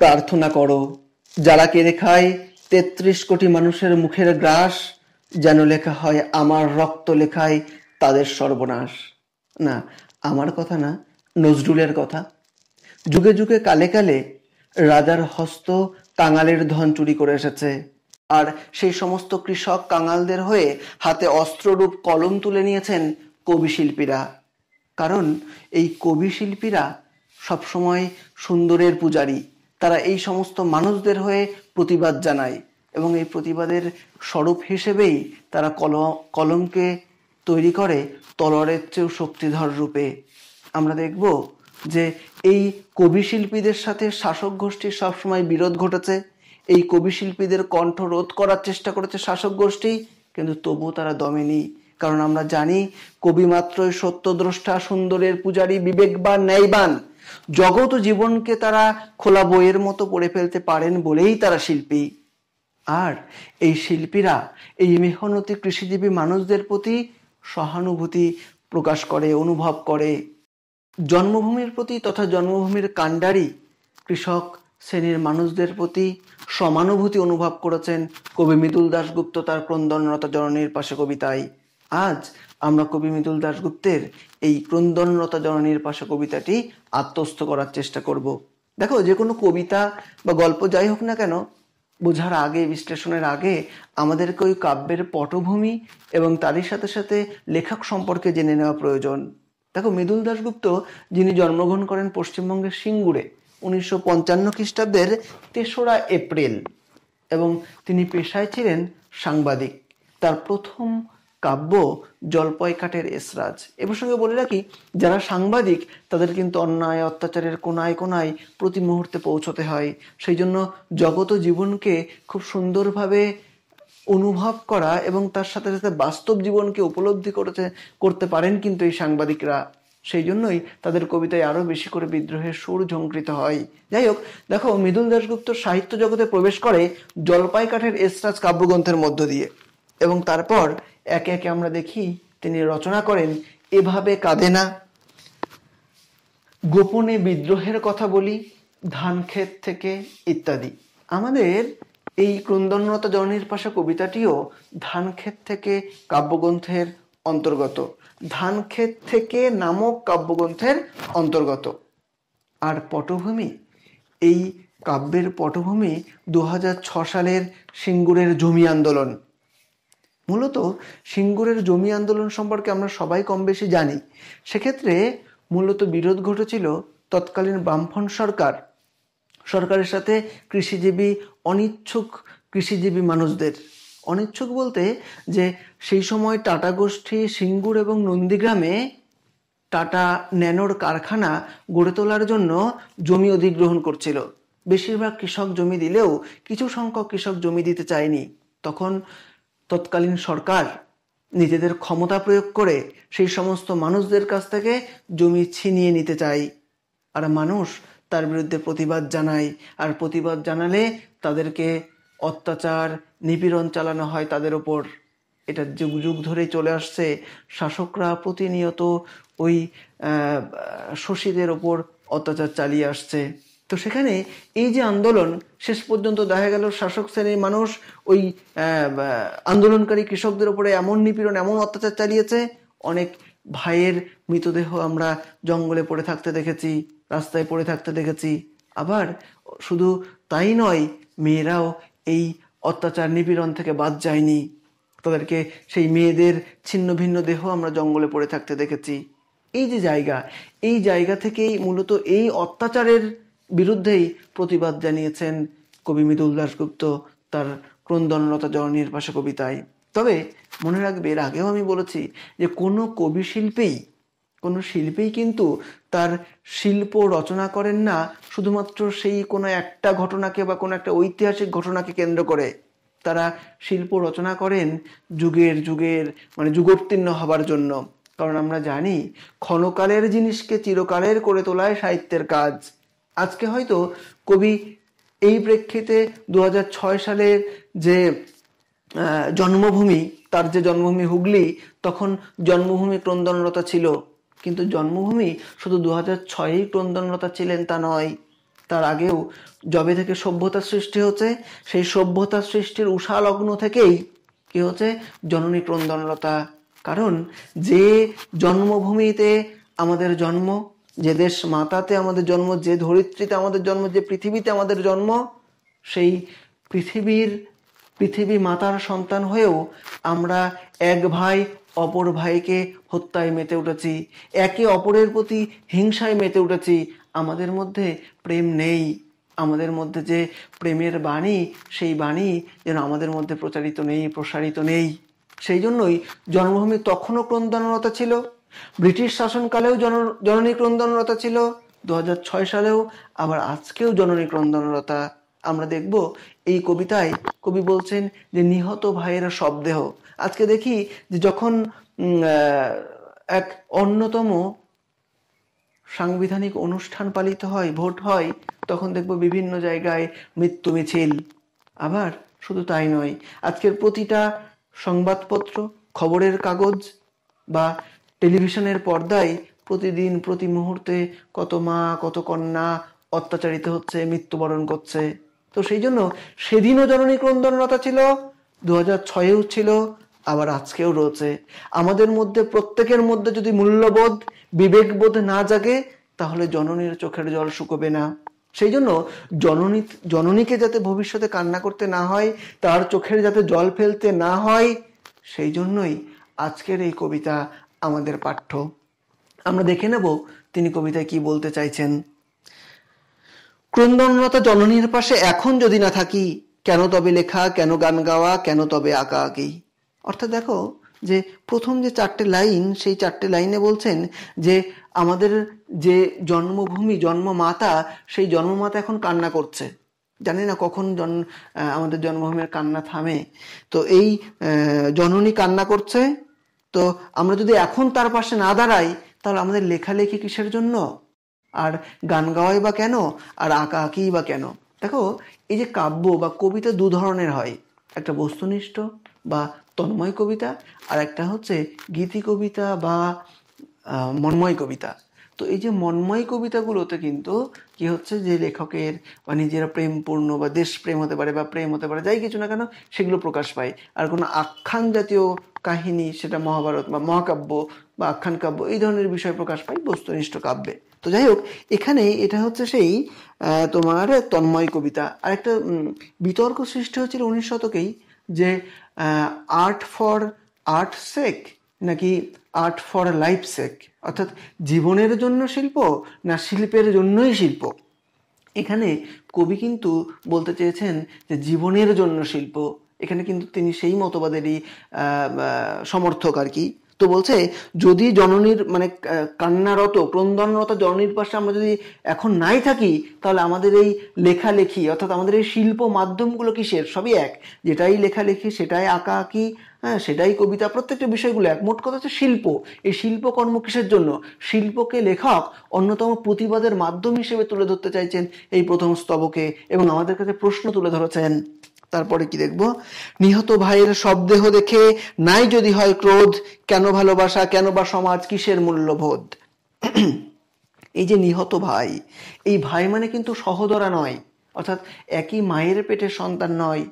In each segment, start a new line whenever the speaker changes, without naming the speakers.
প্রার্থনা করো যারা কে রেখায় তেত্রিশ কোটি মানুষের মুখের গ্রাস যেন লেখা হয় আমার রক্ত লেখায় তাদের সর্বনাশ না আমার কথা না নজরুলের কথা যুগে যুগে কালে কালে রাজার হস্ত কাঙালের ধন চুরি করে এসেছে আর সেই সমস্ত কৃষক কাঙালদের হয়ে হাতে অস্ত্ররূপ কলম তুলে নিয়েছেন কবি শিল্পীরা কারণ এই কবি শিল্পীরা সবসময় সুন্দরের পূজারী তারা এই সমস্ত মানুষদের হয়ে প্রতিবাদ জানায় এবং এই প্রতিবাদের স্বরূপ হিসেবেই তারা কল কলমকে তৈরি করে তলরের চেয়েও শক্তিধর রূপে আমরা দেখব যে এই কবি শিল্পীদের সাথে শাসক গোষ্ঠীর সবসময় বিরোধ ঘটেছে এই কবি শিল্পীদের কণ্ঠ রোধ করার চেষ্টা করেছে শাসক গোষ্ঠী কিন্তু তবুও তারা দমেনি কারণ আমরা জানি কবি মাত্রই সত্যদ্রষ্টা সুন্দরের পূজারী বিবেকবান ন্যায়বান জগৎ জীবনকে তারা খোলা বইয়ের মতো পড়ে ফেলতে পারেন বলেই তারা শিল্পী আর এই শিল্পীরা এই মেহনতি কৃষিজীবী মানুষদের প্রতি সহানুভূতি প্রকাশ করে অনুভব করে জন্মভূমির প্রতি তথা জন্মভূমির কাণ্ডারি কৃষক শ্রেণীর মানুষদের প্রতি সমানুভূতি অনুভব করেছেন কবি মৃদুল দাশগুপ্ত তার ক্রন্দনরতা জননীর পাশে কবিতায় আজ আমরা কবি মিতুল দাশগুপ্তের এই ক্রন্দনতা জননীর পাশা কবিতাটি আত্মস্থ করার চেষ্টা করব দেখো যে কোনো কবিতা বা গল্প যাই হোক না কেন বোঝার আগে বিশ্লেষণের আগে আমাদেরকে ওই কাব্যের পটভূমি এবং তারই সাথে সাথে লেখক সম্পর্কে জেনে নেওয়া প্রয়োজন দেখো মৃদুল দাশগুপ্ত যিনি জন্মগ্রহণ করেন পশ্চিমবঙ্গের সিঙ্গুরে উনিশশো পঞ্চান্ন খ্রিস্টাব্দের তেসরা এপ্রিল এবং তিনি পেশায় ছিলেন সাংবাদিক তার প্রথম কাব্য জলপয় কাঠের এসরাজ এ প্রসঙ্গে বলে রাখি যারা সাংবাদিক তাদের কিন্তু অন্যায় অত্যাচারের কোনায় কোনায় প্রতি মুহূর্তে পৌঁছতে হয় সেই জন্য জগত জীবনকে খুব সুন্দরভাবে অনুভব করা এবং তার সাথে সাথে বাস্তব জীবনকে উপলব্ধি করতে করতে পারেন কিন্তু এই সাংবাদিকরা সেই জন্যই তাদের কবিতায় আরও বেশি করে বিদ্রোহের সুর ঝঙ্কৃত হয় যাই হোক দেখো মৃদুল দাশগুপ্ত সাহিত্য জগতে প্রবেশ করে জলপাই কাঠের এসরাজ কাব্যগ্রন্থের মধ্য দিয়ে এবং তারপর একে একে আমরা দেখি তিনি রচনা করেন এভাবে কাঁদে না গোপনে বিদ্রোহের কথা বলি ধানক্ষেত থেকে ইত্যাদি আমাদের এই ক্রন্দনরত জননীর পাশা কবিতাটিও ধানক্ষেত থেকে কাব্যগ্রন্থের অন্তর্গত ধানক্ষেত থেকে নামক কাব্যগ্রন্থের অন্তর্গত আর পটভূমি এই কাব্যের পটভূমি দু সালের সিঙ্গুরের জমি আন্দোলন মূলত সিঙ্গুরের জমি আন্দোলন সম্পর্কে আমরা সবাই কম বেশি জানি সেক্ষেত্রে মূলত বিরোধ ঘটেছিল তৎকালীন বামফ্রন্ট সরকার সরকারের সাথে কৃষিজীবী অনিচ্ছুক কৃষিজীবী মানুষদের অনিচ্ছুক বলতে যে সেই সময় টাটা গোষ্ঠী সিঙ্গুর এবং নন্দীগ্রামে টাটা ন্যানোর কারখানা গড়ে তোলার জন্য জমি অধিগ্রহণ করছিল বেশিরভাগ কৃষক জমি দিলেও কিছু সংখ্যক কৃষক জমি দিতে চায়নি তখন তৎকালীন সরকার নিজেদের ক্ষমতা প্রয়োগ করে সেই সমস্ত মানুষদের কাছ থেকে জমি ছিনিয়ে নিতে চায় আর মানুষ তার বিরুদ্ধে প্রতিবাদ জানায় আর প্রতিবাদ জানালে তাদেরকে অত্যাচার নিপীড়ন চালানো হয় তাদের ওপর এটা যুগ যুগ ধরে চলে আসছে শাসকরা প্রতিনিয়ত ওই শোষীদের ওপর অত্যাচার চালিয়ে আসছে তো সেখানে এই যে আন্দোলন শেষ পর্যন্ত দেখা গেল শাসক শ্রেণীর মানুষ ওই আন্দোলনকারী কৃষকদের উপরে এমন নিপীড়ন এমন অত্যাচার চালিয়েছে অনেক ভাইয়ের মৃতদেহ আমরা জঙ্গলে পড়ে থাকতে দেখেছি রাস্তায় পড়ে থাকতে দেখেছি আবার শুধু তাই নয় মেয়েরাও এই অত্যাচার নিপীড়ন থেকে বাদ যায়নি তাদেরকে সেই মেয়েদের ছিন্ন ভিন্ন দেহ আমরা জঙ্গলে পড়ে থাকতে দেখেছি এই যে জায়গা এই জায়গা থেকেই মূলত এই অত্যাচারের বিরুদ্ধেই প্রতিবাদ জানিয়েছেন কবি মৃদুল দাসগুপ্ত তার ক্রন্দনলতা জননীর পাশে কবিতায় তবে মনে রাখবে এর আগেও আমি বলেছি যে কোনো কবি শিল্পেই কোনো শিল্পেই কিন্তু তার শিল্প রচনা করেন না শুধুমাত্র সেই কোনো একটা ঘটনাকে বা কোনো একটা ঐতিহাসিক ঘটনাকে কেন্দ্র করে তারা শিল্প রচনা করেন যুগের যুগের মানে যুগোত্তীর্ণ হবার জন্য কারণ আমরা জানি ক্ষণকালের জিনিসকে চিরকালের করে তোলায় সাহিত্যের কাজ আজকে হয়তো কবি এই প্রেক্ষিতে দু সালের যে জন্মভূমি তার যে জন্মভূমি হুগলি তখন জন্মভূমি ক্রন্দনরতা ছিল কিন্তু জন্মভূমি শুধু দু হাজার ছয়েই ক্রন্দনরতা ছিলেন তা নয় তার আগেও যবে থেকে সভ্যতার সৃষ্টি হচ্ছে সেই সভ্যতার সৃষ্টির লগ্ন থেকেই কি হচ্ছে জননী ক্রন্দনরতা কারণ যে জন্মভূমিতে আমাদের জন্ম যে দেশ মাতাতে আমাদের জন্ম যে ধরিত্রীতে আমাদের জন্ম যে পৃথিবীতে আমাদের জন্ম সেই পৃথিবীর পৃথিবী মাতার সন্তান হয়েও আমরা এক ভাই অপর ভাইকে হত্যায় মেতে উঠেছি একে অপরের প্রতি হিংসায় মেতে উঠেছি আমাদের মধ্যে প্রেম নেই আমাদের মধ্যে যে প্রেমের বাণী সেই বাণী যেন আমাদের মধ্যে প্রচারিত নেই প্রসারিত নেই সেই জন্যই জন্মভূমি তখনও ক্রন্দনতা ছিল ব্রিটিশ শাসনকালেও জন জননী ক্রন্দনরতা ছিল দু সালেও আবার আজকেও জননী ক্রন্দনরতা আমরা দেখব এই কবিতায় কবি বলছেন যে নিহত ভাইয়েরা শবদেহ আজকে দেখি যে যখন এক অন্যতম সাংবিধানিক অনুষ্ঠান পালিত হয় ভোট হয় তখন দেখব বিভিন্ন জায়গায় মৃত্যু মিছিল আবার শুধু তাই নয় আজকের প্রতিটা সংবাদপত্র খবরের কাগজ বা টেলিভিশনের পর্দায় প্রতিদিন প্রতি মুহূর্তে কত মা কত কন্যা অত্যাচারিত হচ্ছে মৃত্যুবরণ করছে তো সেই জন্য সেদিনও জননী ক্রন্দনরতা ছিল দু হাজার ছয়েও ছিল আবার আজকেও রয়েছে আমাদের মধ্যে প্রত্যেকের মধ্যে যদি মূল্যবোধ বিবেকবোধ না জাগে তাহলে জননীর চোখের জল শুকোবে না সেই জন্য জননী জননীকে যাতে ভবিষ্যতে কান্না করতে না হয় তার চোখের যাতে জল ফেলতে না হয় সেই জন্যই আজকের এই কবিতা আমাদের পাঠ্য আমরা দেখে নেব তিনি কবিতায় কি বলতে চাইছেন ক্রন্দনরত জননীর পাশে এখন যদি না থাকি কেন তবে লেখা কেন গান গাওয়া কেন তবে আঁকা আঁকি অর্থাৎ দেখো যে প্রথম যে চারটে লাইন সেই চারটে লাইনে বলছেন যে আমাদের যে জন্মভূমি জন্মমাতা সেই জন্মমাতা এখন কান্না করছে জানি না কখন জন আমাদের জন্মভূমির কান্না থামে তো এই জননী কান্না করছে তো আমরা যদি এখন তার পাশে না দাঁড়াই তাহলে আমাদের লেখালেখি কিসের জন্য আর গান গাওয়াই বা কেন আর আঁকা আঁকিই বা কেন দেখো এই যে কাব্য বা কবিতা দু ধরনের হয় একটা বস্তুনিষ্ঠ বা তন্ময় কবিতা আর একটা হচ্ছে গীতি কবিতা বা মন্ময় কবিতা তো এই যে মন্ময় কবিতাগুলোতে কিন্তু কি হচ্ছে যে লেখকের বা নিজেরা প্রেমপূর্ণ বা দেশপ্রেম হতে পারে বা প্রেম হতে পারে যাই কিছু না কেন সেগুলো প্রকাশ পায় আর কোনো আখ্যান জাতীয় কাহিনী সেটা মহাভারত বা মহাকাব্য বা আখ্যান কাব্য এই ধরনের বিষয় প্রকাশ পায় বস্তুনিষ্ঠ কাব্যে তো যাই হোক এখানে এটা হচ্ছে সেই তোমার তন্ময় কবিতা আর একটা বিতর্ক সৃষ্টি হয়েছিল উনিশ শতকেই যে আর্ট ফর আর্ট সেক নাকি আর্ট ফর লাইফ সেক অর্থাৎ জীবনের জন্য শিল্প না শিল্পের জন্যই শিল্প এখানে কবি কিন্তু বলতে চেয়েছেন যে জীবনের জন্য শিল্প এখানে কিন্তু তিনি সেই মতবাদেরই সমর্থক আর কি তো বলছে যদি জননীর মানে কান্নারত ক্রন্দনরত জননীর পাশে আমরা যদি এখন নাই থাকি তাহলে আমাদের এই লেখালেখি অর্থাৎ আমাদের এই শিল্প মাধ্যমগুলো কিসের সবই এক যেটাই লেখালেখি সেটাই আঁকা আঁকি হ্যাঁ সেটাই কবিতা প্রত্যেকটা বিষয়গুলো এক মোট কথা হচ্ছে শিল্প এই শিল্পকর্ম কিসের জন্য শিল্পকে লেখক অন্যতম প্রতিবাদের মাধ্যম হিসেবে তুলে ধরতে চাইছেন এই প্রথম স্তবকে এবং আমাদের কাছে প্রশ্ন তুলে ধরেছেন তারপরে কি দেখব নিহত ভাইয়ের শবদেহ দেখে নাই যদি হয় ক্রোধ কেন ভালোবাসা কেন বা সমাজ কিসের মূল্যবোধ এই যে নিহত ভাই এই ভাই মানে কিন্তু সহদরা নয় অর্থাৎ একই মায়ের পেটের সন্তান নয়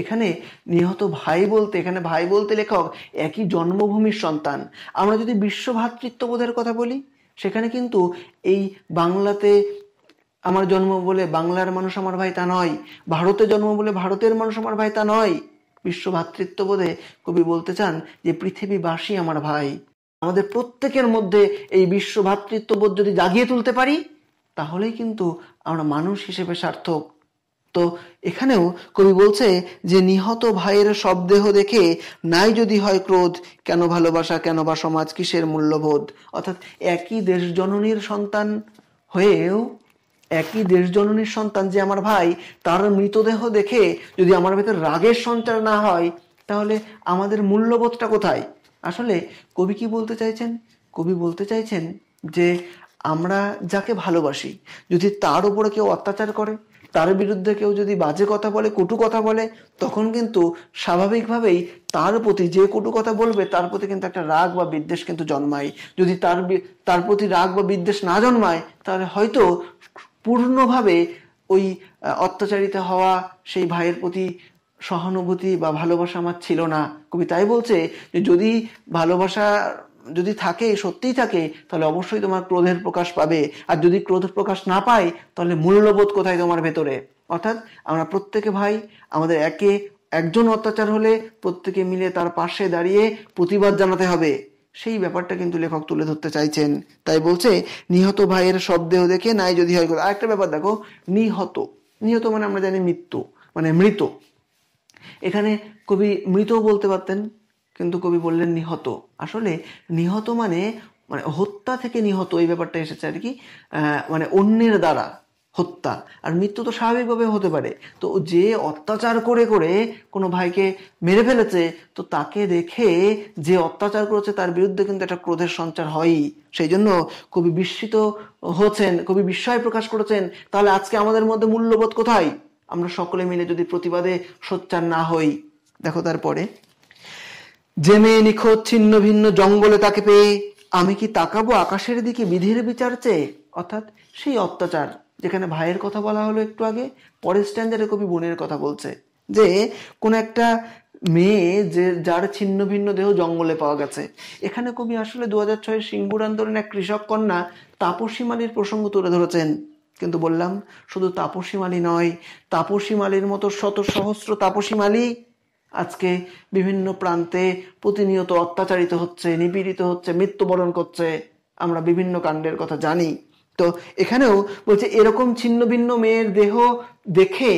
এখানে নিহত ভাই বলতে এখানে ভাই বলতে লেখক একই জন্মভূমির সন্তান আমরা যদি বিশ্ব ভ্রাতৃত্ববোধের কথা বলি সেখানে কিন্তু এই বাংলাতে আমার জন্ম বলে বাংলার মানুষ আমার ভাই তা নয় ভারতে জন্ম বলে ভারতের মানুষ আমার ভাই তা নয় বিশ্ব ভ্রাতৃত্ববোধে কবি বলতে চান যে পৃথিবীবাসী আমার ভাই আমাদের প্রত্যেকের মধ্যে এই বিশ্ব ভ্রাতৃত্ববোধ যদি জাগিয়ে তুলতে পারি তাহলেই কিন্তু আমরা মানুষ হিসেবে সার্থক তো এখানেও কবি বলছে যে নিহত ভাইয়ের শবদেহ দেখে নাই যদি হয় ক্রোধ কেন ভালোবাসা কেন বা সমাজ কিসের মূল্যবোধ অর্থাৎ একই দেশ জননীর সন্তান হয়েও একই দেশ জননীর সন্তান যে আমার ভাই তার মৃতদেহ দেখে যদি আমার ভেতর রাগের সঞ্চার না হয় তাহলে আমাদের মূল্যবোধটা কোথায় আসলে কবি কি বলতে চাইছেন কবি বলতে চাইছেন যে আমরা যাকে ভালোবাসি যদি তার উপরে কেউ অত্যাচার করে তার বিরুদ্ধে কেউ যদি বাজে কথা বলে কটু কথা বলে তখন কিন্তু স্বাভাবিকভাবেই তার প্রতি যে কটু কথা বলবে তার প্রতি কিন্তু একটা রাগ বা বিদ্বেষ কিন্তু জন্মায় যদি তার তার প্রতি রাগ বা বিদ্বেষ না জন্মায় তাহলে হয়তো পূর্ণভাবে ওই অত্যাচারিত হওয়া সেই ভাইয়ের প্রতি সহানুভূতি বা ভালোবাসা আমার ছিল না কবি তাই বলছে যে যদি ভালোবাসা যদি থাকে সত্যিই থাকে তাহলে অবশ্যই তোমার ক্রোধের প্রকাশ পাবে আর যদি ক্রোধ প্রকাশ না পায় তাহলে মূল্যবোধ কোথায় তোমার ভেতরে অর্থাৎ আমরা প্রত্যেকে ভাই আমাদের একে একজন অত্যাচার হলে প্রত্যেকে মিলে তার পাশে দাঁড়িয়ে প্রতিবাদ জানাতে হবে সেই ব্যাপারটা কিন্তু লেখক তুলে ধরতে চাইছেন তাই বলছে নিহত ভাইয়ের শব্দেহ দেখে নাই যদি হয় আর একটা ব্যাপার দেখো নিহত নিহত মানে আমরা জানি মৃত্যু মানে মৃত এখানে কবি মৃত বলতে পারতেন কিন্তু কবি বললেন নিহত আসলে নিহত মানে মানে হত্যা থেকে নিহত এই ব্যাপারটা এসেছে আর কি মানে অন্যের দ্বারা হত্যা আর মৃত্যু তো স্বাভাবিকভাবে হতে পারে তো যে অত্যাচার করে করে কোনো ভাইকে মেরে ফেলেছে তো তাকে দেখে যে অত্যাচার করেছে তার বিরুদ্ধে কিন্তু একটা ক্রোধের সঞ্চার হয়ই সেই জন্য কবি বিস্মিত হচ্ছেন কবি বিস্ময় প্রকাশ করেছেন তাহলে আজকে আমাদের মধ্যে মূল্যবোধ কোথায় আমরা সকলে মিলে যদি প্রতিবাদে সোচ্চার না হই দেখো তারপরে যে মেয়ে নিখোঁজ ছিন্ন ভিন্ন জঙ্গলে তাকে পেয়ে আমি কি তাকাবো আকাশের দিকে বিধির বিচার চেয়ে অর্থাৎ সেই অত্যাচার যেখানে ভাইয়ের কথা বলা হলো একটু আগে পরের স্ট্যান্ডারে কবি বোনের কথা বলছে যে কোনো একটা মেয়ে যে যার ছিন্ন ভিন্ন দেহ জঙ্গলে পাওয়া গেছে এখানে কবি আসলে দু হাজার ছয়ের সিঙ্গুর আন্দোলনে এক কৃষক কন্যা তাপসী মালির প্রসঙ্গ তুলে ধরেছেন কিন্তু বললাম শুধু তাপসী মালি নয় তাপসী মালির মতো শত সহস্র তাপসী মালি আজকে বিভিন্ন প্রান্তে প্রতিনিয়ত অত্যাচারিত হচ্ছে নিপীড়িত হচ্ছে মৃত্যুবরণ করছে আমরা বিভিন্ন কাণ্ডের কথা জানি তো এখানেও বলছে এরকম ছিন্ন ভিন্ন মেয়ের দেহ দেখে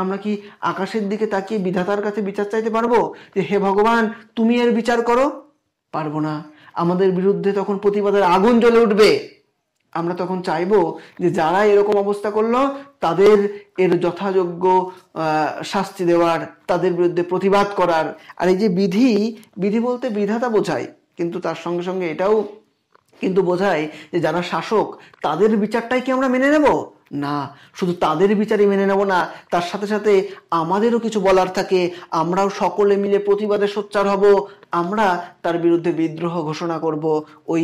আমরা কি আকাশের দিকে তাকিয়ে বিধাতার কাছে বিচার চাইতে পারবো যে হে ভগবান তুমি এর বিচার করো পারবো না আমাদের বিরুদ্ধে তখন প্রতিবাদের আগুন জ্বলে উঠবে আমরা তখন চাইবো যে যারা এরকম অবস্থা করলো তাদের এর যথাযোগ্য শাস্তি দেওয়ার তাদের বিরুদ্ধে প্রতিবাদ করার আর এই যে বিধি বিধি বলতে বিধাতা বোঝায় কিন্তু তার সঙ্গে সঙ্গে এটাও কিন্তু বোঝায় যে যারা শাসক তাদের বিচারটাই কি আমরা মেনে নেব না শুধু তাদের বিচারে মেনে নেব না তার সাথে সাথে আমাদেরও কিছু বলার থাকে আমরাও সকলে মিলে প্রতিবাদে সোচ্চার হব আমরা তার বিরুদ্ধে বিদ্রোহ ঘোষণা করব ওই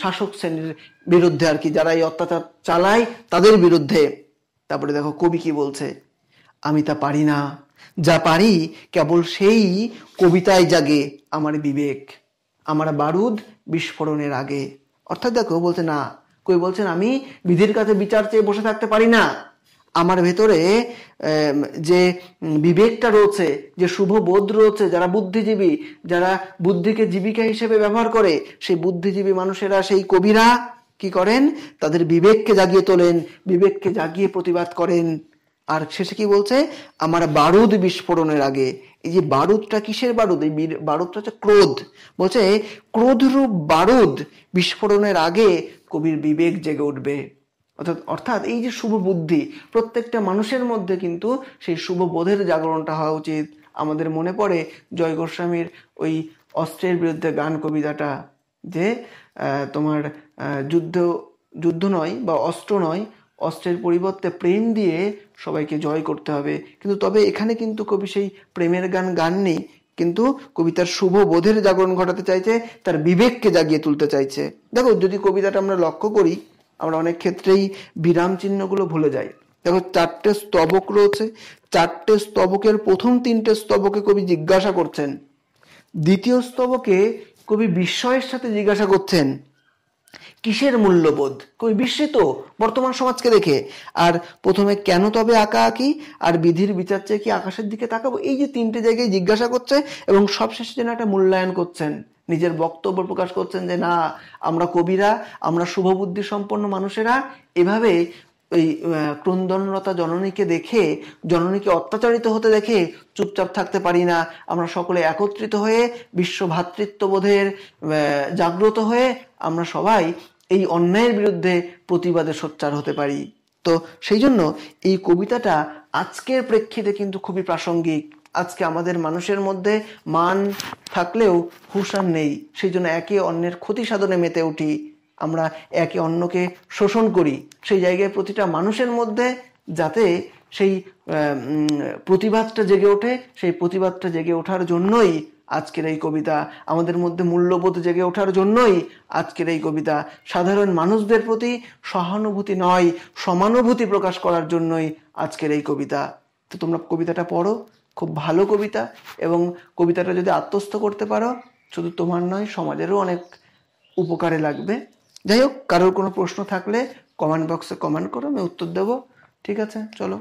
শাসক শ্রেণীর বিরুদ্ধে আর কি যারা এই অত্যাচার চালায় তাদের বিরুদ্ধে তারপরে দেখো কবি কি বলছে আমি তা পারি না যা পারি কেবল সেই কবিতায় জাগে আমার বিবেক আমার বারুদ বিস্ফোরণের আগে অর্থাৎ দেখো বলছে না কই বলছেন আমি বিধির কাছে বিচার চেয়ে বসে থাকতে পারি না আমার ভেতরে যে বিবেকটা রয়েছে যে শুভ বোধ রয়েছে যারা বুদ্ধিজীবী যারা বুদ্ধিকে জীবিকা হিসেবে ব্যবহার করে সেই বুদ্ধিজীবী মানুষেরা সেই কবিরা কি করেন তাদের বিবেককে জাগিয়ে তোলেন বিবেককে জাগিয়ে প্রতিবাদ করেন আর শেষে কি বলছে আমার বারুদ বিস্ফোরণের আগে এই যে বারুদটা কিসের বারুদ এই বারুদটা হচ্ছে ক্রোধ বলছে ক্রোধরূপ বারুদ বিস্ফোরণের আগে কবির বিবেক জেগে উঠবে অর্থাৎ অর্থাৎ এই যে শুভ বুদ্ধি প্রত্যেকটা মানুষের মধ্যে কিন্তু সেই শুভ বোধের জাগরণটা হওয়া উচিত আমাদের মনে পড়ে জয় গোস্বামীর ওই অস্ত্রের বিরুদ্ধে গান কবিতাটা যে তোমার যুদ্ধ যুদ্ধ নয় বা অস্ত্র নয় অস্ত্রের পরিবর্তে প্রেম দিয়ে সবাইকে জয় করতে হবে কিন্তু তবে এখানে কিন্তু কবি সেই প্রেমের গান গাননি কিন্তু কবিতার শুভ বোধের জাগরণ ঘটাতে চাইছে তার বিবেককে জাগিয়ে তুলতে চাইছে দেখো যদি কবিতাটা আমরা লক্ষ্য করি আমরা অনেক ক্ষেত্রেই বিরাম চিহ্নগুলো ভুলে যাই দেখো চারটে স্তবক রয়েছে চারটে স্তবকের প্রথম তিনটে স্তবকে কবি জিজ্ঞাসা করছেন দ্বিতীয় স্তবকে কবি বিস্ময়ের সাথে জিজ্ঞাসা করছেন কিসের মূল্যবোধ কবি বিস্মিত বর্তমান সমাজকে দেখে আর প্রথমে কেন তবে আঁকা আঁকি আর বিধির বিচার চেয়ে কি আকাশের দিকে তাকাবো এই যে তিনটে জায়গায় জিজ্ঞাসা করছে এবং সবশেষে যেন একটা মূল্যায়ন করছেন নিজের বক্তব্য প্রকাশ করছেন যে না আমরা কবিরা আমরা শুভবুদ্ধি সম্পন্ন মানুষেরা এভাবে ওই ক্রন্দনরতা জননীকে দেখে জননীকে অত্যাচারিত হতে দেখে চুপচাপ থাকতে পারি না আমরা সকলে একত্রিত হয়ে বিশ্ব ভ্রাতৃত্ববোধের জাগ্রত হয়ে আমরা সবাই এই অন্যায়ের বিরুদ্ধে প্রতিবাদে সোচ্চার হতে পারি তো সেই জন্য এই কবিতাটা আজকের প্রেক্ষিতে কিন্তু খুবই প্রাসঙ্গিক আজকে আমাদের মানুষের মধ্যে মান থাকলেও হুশান নেই সেই জন্য একে অন্যের ক্ষতি সাধনে মেতে উঠি আমরা একে অন্যকে শোষণ করি সেই জায়গায় প্রতিটা মানুষের মধ্যে যাতে সেই প্রতিবাদটা জেগে ওঠে সেই প্রতিবাদটা জেগে ওঠার জন্যই আজকের এই কবিতা আমাদের মধ্যে মূল্যবোধ জেগে ওঠার জন্যই আজকের এই কবিতা সাধারণ মানুষদের প্রতি সহানুভূতি নয় সমানুভূতি প্রকাশ করার জন্যই আজকের এই কবিতা তো তোমরা কবিতাটা পড়ো খুব ভালো কবিতা এবং কবিতাটা যদি আত্মস্থ করতে পারো শুধু তোমার নয় সমাজেরও অনেক উপকারে লাগবে যাই হোক কারোর কোনো প্রশ্ন থাকলে কমেন্ট বক্সে কমেন্ট করো আমি উত্তর দেবো ঠিক আছে চলো